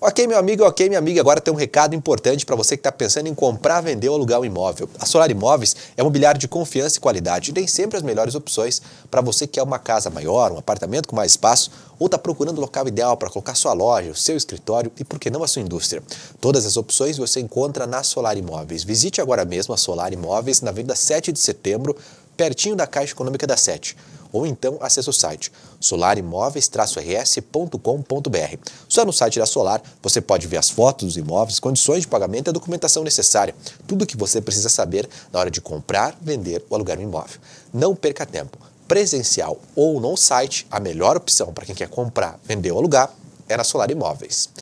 Ok, meu amigo, ok, minha amiga, agora tem um recado importante para você que está pensando em comprar, vender ou alugar um imóvel. A Solar Imóveis é um mobiliário de confiança e qualidade e tem sempre as melhores opções para você que quer uma casa maior, um apartamento com mais espaço ou está procurando o local ideal para colocar sua loja, o seu escritório e, por que não, a sua indústria. Todas as opções você encontra na Solar Imóveis. Visite agora mesmo a Solar Imóveis na Avenida 7 de Setembro, pertinho da Caixa Econômica da Sete. Ou então acesse o site solarimóveis-rs.com.br. Só no site da Solar você pode ver as fotos dos imóveis, condições de pagamento e a documentação necessária. Tudo o que você precisa saber na hora de comprar, vender ou alugar um imóvel. Não perca tempo. Presencial ou no site, a melhor opção para quem quer comprar, vender ou alugar é na Solar Imóveis.